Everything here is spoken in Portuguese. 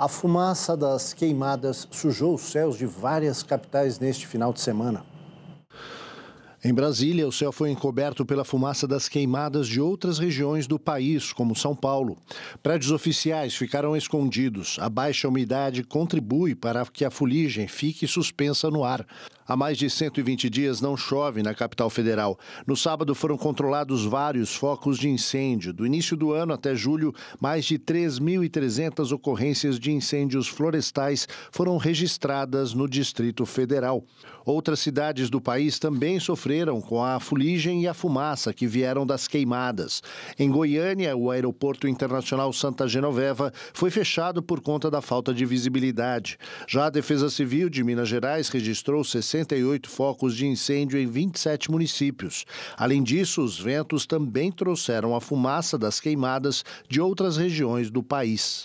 A fumaça das queimadas sujou os céus de várias capitais neste final de semana. Em Brasília, o céu foi encoberto pela fumaça das queimadas de outras regiões do país, como São Paulo. Prédios oficiais ficaram escondidos. A baixa umidade contribui para que a fuligem fique suspensa no ar. Há mais de 120 dias não chove na capital federal. No sábado foram controlados vários focos de incêndio. Do início do ano até julho, mais de 3.300 ocorrências de incêndios florestais foram registradas no Distrito Federal. Outras cidades do país também sofreram com a fuligem e a fumaça que vieram das queimadas. Em Goiânia, o Aeroporto Internacional Santa Genoveva foi fechado por conta da falta de visibilidade. Já a Defesa Civil de Minas Gerais registrou 60 68 focos de incêndio em 27 municípios. Além disso, os ventos também trouxeram a fumaça das queimadas de outras regiões do país.